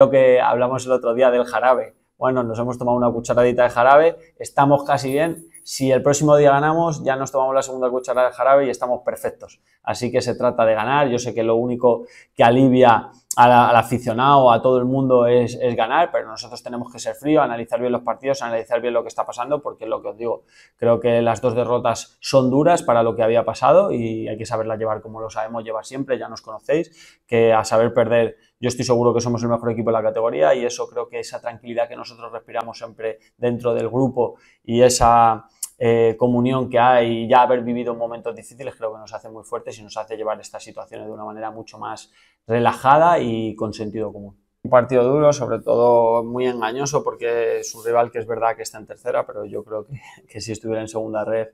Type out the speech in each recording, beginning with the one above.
lo que hablamos el otro día del jarabe. Bueno, nos hemos tomado una cucharadita de jarabe, estamos casi bien. Si el próximo día ganamos, ya nos tomamos la segunda cucharada de jarabe y estamos perfectos. Así que se trata de ganar. Yo sé que lo único que alivia al aficionado, a todo el mundo es, ganar, pero nosotros tenemos que ser fríos, analizar bien los partidos, analizar bien lo que está pasando, porque es lo que os digo, creo que las dos derrotas son duras para lo que había pasado y hay que saberla llevar como lo sabemos llevar siempre, ya nos conocéis, que a saber perder yo estoy seguro que somos el mejor equipo de la categoría y eso creo que esa tranquilidad que nosotros respiramos siempre dentro del grupo y esa eh, comunión que hay y ya haber vivido momentos difíciles creo que nos hace muy fuertes y nos hace llevar estas situaciones de una manera mucho más relajada y con sentido común. Un partido duro, sobre todo muy engañoso porque su rival que es verdad que está en tercera, pero yo creo que, que si estuviera en segunda red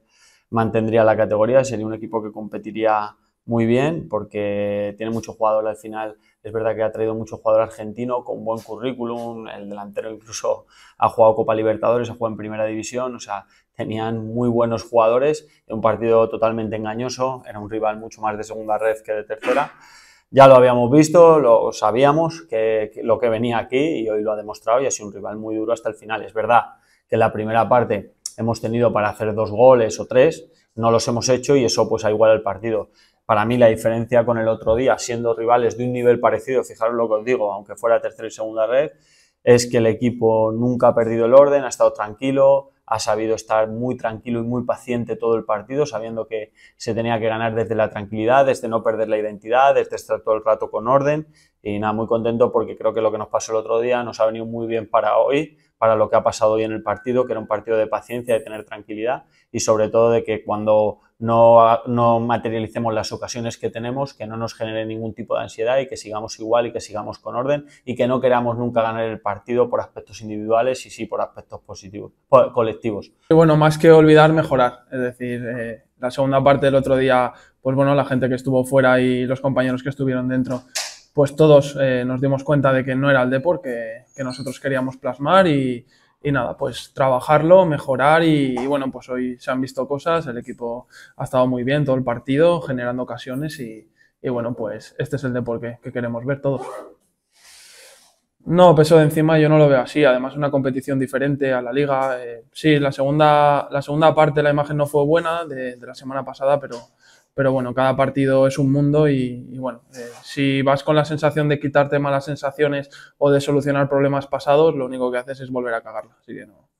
mantendría la categoría, sería un equipo que competiría muy bien porque tiene mucho jugador al final. Es verdad que ha traído mucho jugador argentino con buen currículum. El delantero incluso ha jugado Copa Libertadores, ha jugado en Primera División. O sea, tenían muy buenos jugadores. Un partido totalmente engañoso. Era un rival mucho más de segunda red que de tercera. Ya lo habíamos visto, lo sabíamos que, lo que venía aquí y hoy lo ha demostrado y ha sido un rival muy duro hasta el final. Es verdad que en la primera parte hemos tenido para hacer dos goles o tres, no los hemos hecho y eso pues ha igual el partido. Para mí la diferencia con el otro día, siendo rivales de un nivel parecido, fijaros lo que os digo, aunque fuera tercera y segunda red, es que el equipo nunca ha perdido el orden, ha estado tranquilo, ha sabido estar muy tranquilo y muy paciente todo el partido, sabiendo que se tenía que ganar desde la tranquilidad, desde no perder la identidad, desde estar todo el rato con orden. Y nada, muy contento porque creo que lo que nos pasó el otro día nos ha venido muy bien para hoy, para lo que ha pasado hoy en el partido, que era un partido de paciencia, de tener tranquilidad y sobre todo de que cuando no, no materialicemos las ocasiones que tenemos, que no nos genere ningún tipo de ansiedad y que sigamos igual y que sigamos con orden y que no queramos nunca ganar el partido por aspectos individuales y sí por aspectos positivos, colectivos. Y bueno, más que olvidar, mejorar. Es decir, eh, la segunda parte del otro día, pues bueno, la gente que estuvo fuera y los compañeros que estuvieron dentro pues todos eh, nos dimos cuenta de que no era el deporte que, nosotros queríamos plasmar y, nada, pues trabajarlo, mejorar y, bueno, pues hoy se han visto cosas, el equipo ha estado muy bien todo el partido, generando ocasiones y, bueno, pues este es el deporte que queremos ver todos. No, peso de encima yo no lo veo así, además una competición diferente a la liga. Eh, sí, la segunda, la segunda parte, la imagen no fue buena de la semana pasada, pero pero bueno, cada partido es un mundo y, bueno, eh, si vas con la sensación de quitarte malas sensaciones o de solucionar problemas pasados, lo único que haces es volver a cagarla, así que no.